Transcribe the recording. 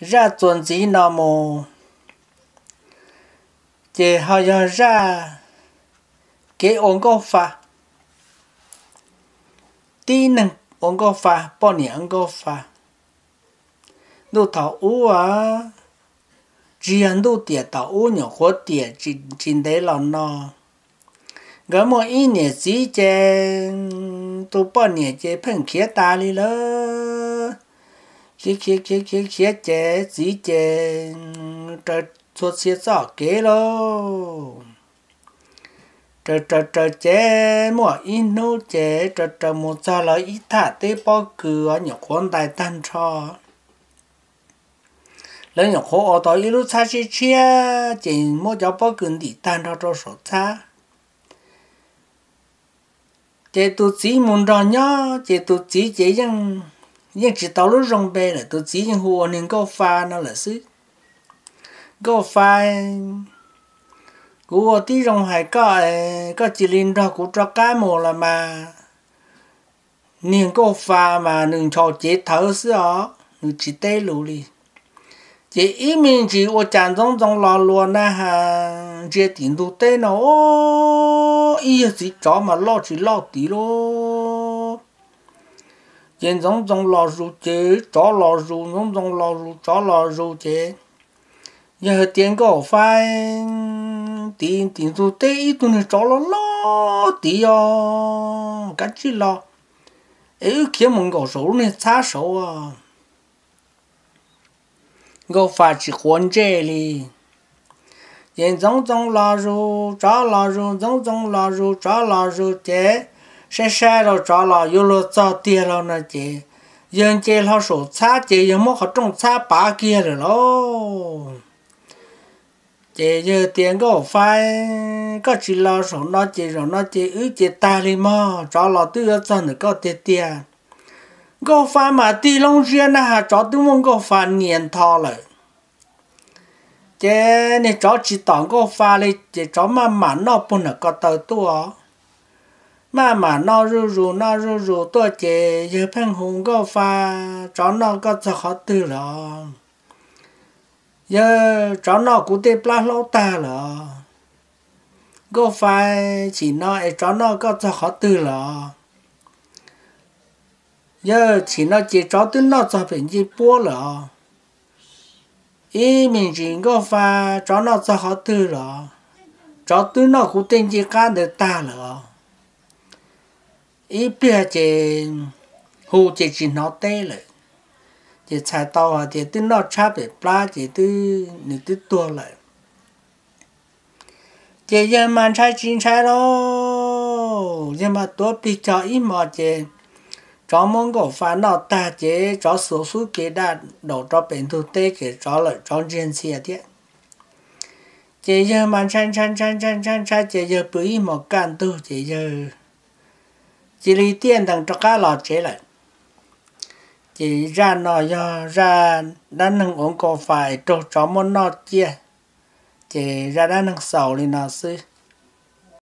ra tuần dĩ nọ mồ chị họ giờ ra kế ổn có pha tí nâng ổn có pha bao nhiêu ổn có pha đu thảo u à chỉ ăn đu tiệt thảo u nhỏ khó tiệt chỉ chỉ để lo no gỡ một ít nhẹ chỉ chè tu bao nhiêu chè phẳng kia ta đi lơ chế chế chế chế chế chế gì chế trời suốt chế rõ kế lô trời trời trời chế mua in nô chế trời trời một giờ là ít thả tế bao cửa nhiều con đại tan cho lấy nhiều khổ ở đó ít lúc xa chế chế chế mua cho bao cửa đi tan cho cho sốt cha chế tu chỉ muốn đó nhá chế tu chỉ chế rằng nhưng chỉ tao lúc rong bê là tôi chỉ những hồ nên có pha nó là xứ có pha của tí rong hải có có chỉ linh đó của cho cái mồ là mà nên có pha mà đừng cho chế thở xứ ó đừng chỉ tê lù đi chỉ ý mình chỉ ô chàng trong trong lò luôn na hà chế tiền đồ tê nó ý chỉ cho mà lo chỉ lo tí luôn 眼葱、葱辣肉街，炸辣肉、洋葱、辣肉、炸辣肉街。然后点个饭，点点做对一顿的炸了老多呀，干净了，哎，开门搞烧呢，擦手啊，我发起狂这里，眼葱、葱辣肉、炸辣肉、洋葱、辣肉、炸辣肉街。sẽ sai rồi trả lại yêu lo cho tiền lo nè chị dân chị lo sổ xa chị dân mất họ trong xa bà kia rồi lo chị giờ tiền có phải có chỉ lo sổ nó chị rồi nó chị ứ chị ta đi mà trả lại tư ở cho nữa có tiền tiền có phải mà đi long riêng nè hà trả muốn mong có phải nghiền thọ rồi chị này trả chỉ tỏng có phải này chị trả mà mà nó bún là có tàu tua 妈妈，那肉肉，那肉肉，多吃一盘红个饭，长那个子好多了。又长那骨的不老大了，我饭吃那也长那个子好多了。又前那节长腿那子也变细了，一面几个饭长那子好多了，长腿那骨墩也长得大了。ý bia chế hù chế chỉ nó lại chế chạy tàu à chế tư nó chắp để ba chế tư nữ tư tua lại chế giờ mà chạy chín chạy đó nhưng mà tôi bị cho ít mà chế chó mong cổ phán nó ta chế chó số số kế đa đổ cho bệnh thu tê kế chó lại chó riêng xe thiết chế giờ mà chạy chạy chạy chạy chạy chế giờ bữa ít mà can tư chế giờ chỉ lý tiền thằng cho cá lọt chế lại chỉ ra nó do ra đã nâng ổn có phải trộn chó món nó kia chỉ ra đã nâng sầu thì nó xưa